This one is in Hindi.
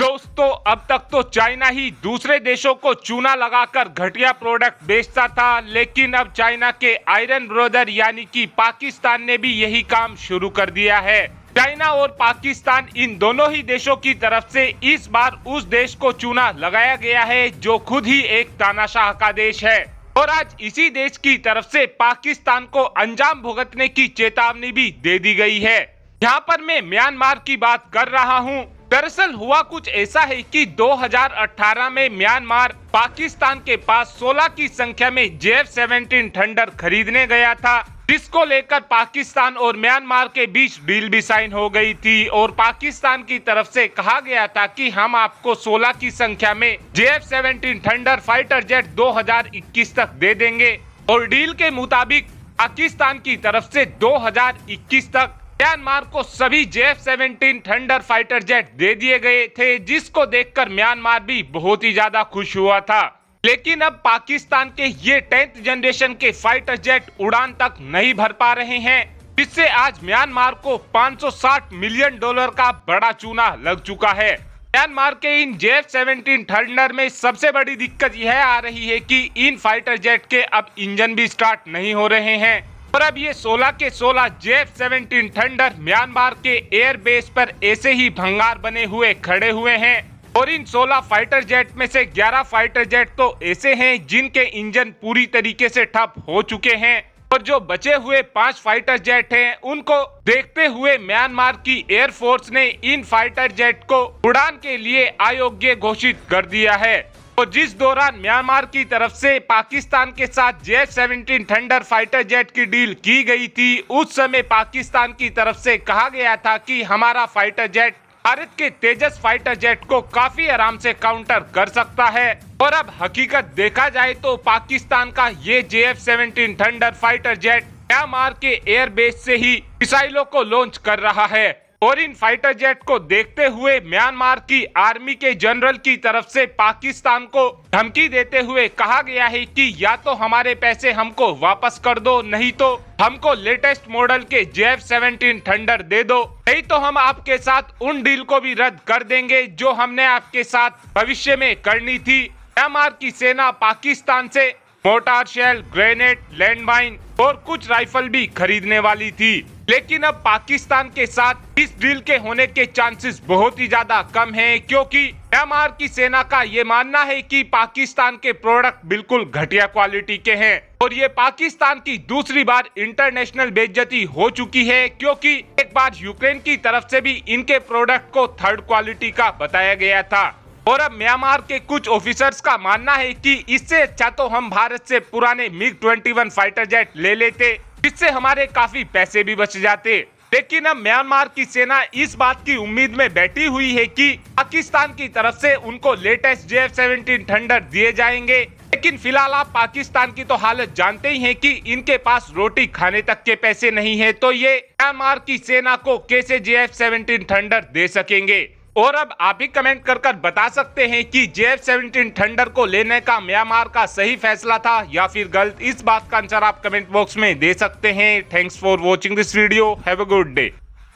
दोस्तों अब तक तो चाइना ही दूसरे देशों को चूना लगाकर घटिया प्रोडक्ट बेचता था लेकिन अब चाइना के आयरन ब्रदर यानी कि पाकिस्तान ने भी यही काम शुरू कर दिया है चाइना और पाकिस्तान इन दोनों ही देशों की तरफ से इस बार उस देश को चूना लगाया गया है जो खुद ही एक तानाशाह का देश है और आज इसी देश की तरफ से पाकिस्तान को अंजाम भुगतने की चेतावनी भी दे दी गई है यहाँ पर मैं म्यांमार की बात कर रहा हूँ दरअसल हुआ कुछ ऐसा है कि 2018 में म्यांमार पाकिस्तान के पास 16 की संख्या में जेफ सेवेंटीन थंडर खरीदने गया था जिसको लेकर पाकिस्तान और म्यांमार के बीच डील भी साइन हो गई थी और पाकिस्तान की तरफ से कहा गया था कि हम आपको 16 की संख्या में J F seventeen thunder fighter jet 2021 तक दे देंगे और डील के मुताबिक पाकिस्तान की तरफ से 2021 तक म्यांमार को सभी JF seventeen thunder fighter jet दे दिए गए थे जिसको देखकर म्यांमार भी बहुत ही ज्यादा खुश हुआ था लेकिन अब पाकिस्तान के ये टेंथ जनरेशन के फाइटर जेट उड़ान तक नहीं भर पा रहे हैं जिससे आज म्यांमार को 560 मिलियन डॉलर का बड़ा चूना लग चुका है म्यांमार के इन जे एफ सेवेंटीन थंडर में सबसे बड़ी दिक्कत यह आ रही है कि इन फाइटर जेट के अब इंजन भी स्टार्ट नहीं हो रहे हैं और अब ये 16 के 16 जेफ 17 थंडर म्यांमार के एयरबेस पर ऐसे ही भंगार बने हुए खड़े हुए हैं और इन 16 फाइटर जेट में से 11 फाइटर जेट तो ऐसे हैं जिनके इंजन पूरी तरीके से ठप हो चुके हैं और जो बचे हुए पांच फाइटर जेट हैं उनको देखते हुए म्यांमार की एयरफोर्स ने इन फाइटर जेट को उड़ान के लिए अयोग्य घोषित कर दिया है तो जिस दौरान म्यांमार की तरफ से पाकिस्तान के साथ J seventeen thunder fighter jet की डील की गई थी उस समय पाकिस्तान की तरफ से कहा गया था कि हमारा फाइटर जेट भारत के तेजस फाइटर जेट को काफी आराम से काउंटर कर सकता है और अब हकीकत देखा जाए तो पाकिस्तान का ये J F seventeen thunder fighter jet Myanmar के एयरबेस से ही मिसाइलों को लॉन्च कर रहा है और इन फाइटर जेट को देखते हुए म्यांमार की आर्मी के जनरल की तरफ से पाकिस्तान को धमकी देते हुए कहा गया है कि या तो हमारे पैसे हमको वापस कर दो नहीं तो हमको लेटेस्ट मॉडल के जे एफ सेवनटीन थंडर दे दो नहीं तो हम आपके साथ उन डील को भी रद्द कर देंगे जो हमने आपके साथ भविष्य में करनी थी म्यांमार की सेना पाकिस्तान से मोटार शेल ग्रेनेड लैंडमाइन और कुछ राइफल भी खरीदने वाली थी लेकिन अब पाकिस्तान के साथ इस डील के होने के चांसेस बहुत ही ज्यादा कम हैं क्योंकि म्यांमार की सेना का ये मानना है कि पाकिस्तान के प्रोडक्ट बिल्कुल घटिया क्वालिटी के हैं और ये पाकिस्तान की दूसरी बार इंटरनेशनल बेज्जती हो चुकी है क्योंकि एक बार यूक्रेन की तरफ से भी इनके प्रोडक्ट को थर्ड क्वालिटी का बताया गया था और अब म्यांमार के कुछ ऑफिसर्स का मानना है कि इससे अच्छा तो हम भारत से पुराने मिग 21 फाइटर जेट ले लेते जिससे हमारे काफी पैसे भी बच जाते लेकिन अब म्यांमार की सेना इस बात की उम्मीद में बैठी हुई है कि पाकिस्तान की तरफ से उनको latest J F seventeen thunder दिए जाएंगे लेकिन फिलहाल आप पाकिस्तान की तो हालत जानते ही हैं कि इनके पास रोटी खाने तक के पैसे नहीं है तो ये म्यांमार की सेना को कैसे जे एफ सेवेंटीन थंडर दे सकेंगे और अब आप भी कमेंट कर कर बता सकते हैं कि जे एफ सेवनटीन थंडर को लेने का म्यांमार का सही फैसला था या फिर गलत इस बात का आंसर आप कमेंट बॉक्स में दे सकते हैं thanks for watching this video have a good day